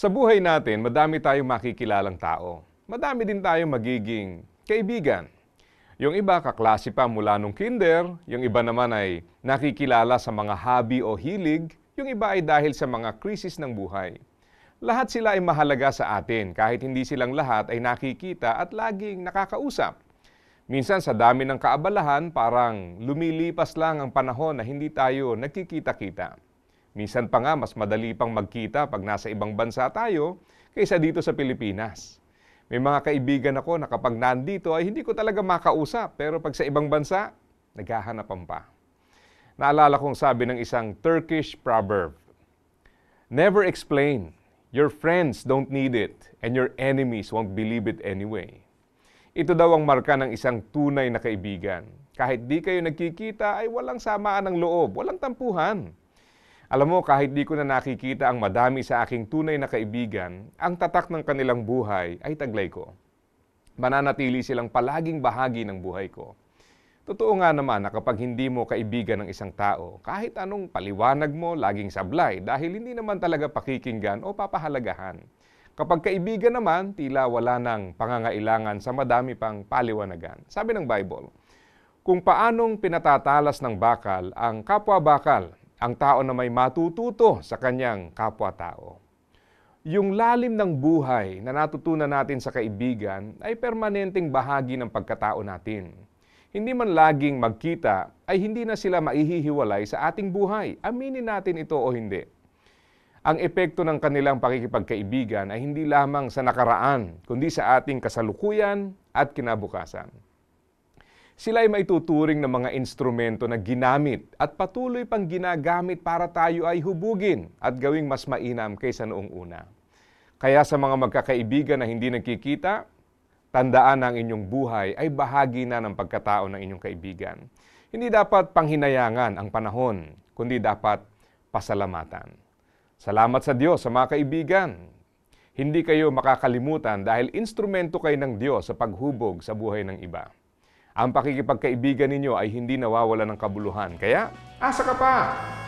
Sa buhay natin, madami tayong makikilalang tao. Madami din tayong magiging kaibigan. Yung iba kaklase pa mula nung kinder, yung iba naman ay nakikilala sa mga hobby o hilig, yung iba ay dahil sa mga krisis ng buhay. Lahat sila ay mahalaga sa atin kahit hindi silang lahat ay nakikita at laging nakakausap. Minsan sa dami ng kaabalahan, parang lumilipas lang ang panahon na hindi tayo nagkikita-kita. Minsan pa nga, mas madali pang magkita pag nasa ibang bansa tayo kaysa dito sa Pilipinas. May mga kaibigan ako na kapag nandito ay hindi ko talaga makausap, pero pag sa ibang bansa, naghahanapan pa. Naalala kong sabi ng isang Turkish proverb, Never explain. Your friends don't need it, and your enemies won't believe it anyway. Ito daw ang marka ng isang tunay na kaibigan. Kahit di kayo nagkikita, ay walang samaan ng loob, walang tampuhan. Alam mo, kahit di ko na nakikita ang madami sa aking tunay na kaibigan, ang tatak ng kanilang buhay ay taglay ko. Mananatili silang palaging bahagi ng buhay ko. Totoo nga naman na kapag hindi mo kaibigan ng isang tao, kahit anong paliwanag mo, laging sablay dahil hindi naman talaga pakikinggan o papahalagahan. Kapag kaibigan naman, tila wala ng pangangailangan sa madami pang paliwanagan. Sabi ng Bible, kung paanong pinatatalas ng bakal ang kapwa bakal ang tao na may matututo sa kanyang kapwa-tao. Yung lalim ng buhay na natutunan natin sa kaibigan ay permanenteng bahagi ng pagkatao natin. Hindi man laging magkita ay hindi na sila maihihiwalay sa ating buhay. Aminin natin ito o hindi. Ang epekto ng kanilang pakikipagkaibigan ay hindi lamang sa nakaraan, kundi sa ating kasalukuyan at kinabukasan. Sila ay maituturing ng mga instrumento na ginamit at patuloy pang ginagamit para tayo ay hubugin at gawing mas mainam kaysa noong una. Kaya sa mga magkakaibigan na hindi nagkikita, tandaan na ang inyong buhay ay bahagi na ng pagkatao ng inyong kaibigan. Hindi dapat panghinayangan ang panahon, kundi dapat pasalamatan. Salamat sa Diyos sa mga kaibigan hindi kayo makakalimutan dahil instrumento kayo ng Diyos sa paghubog sa buhay ng iba. Ang pakikipagkaibigan ninyo ay hindi nawawala ng kabuluhan. Kaya, asa ka pa!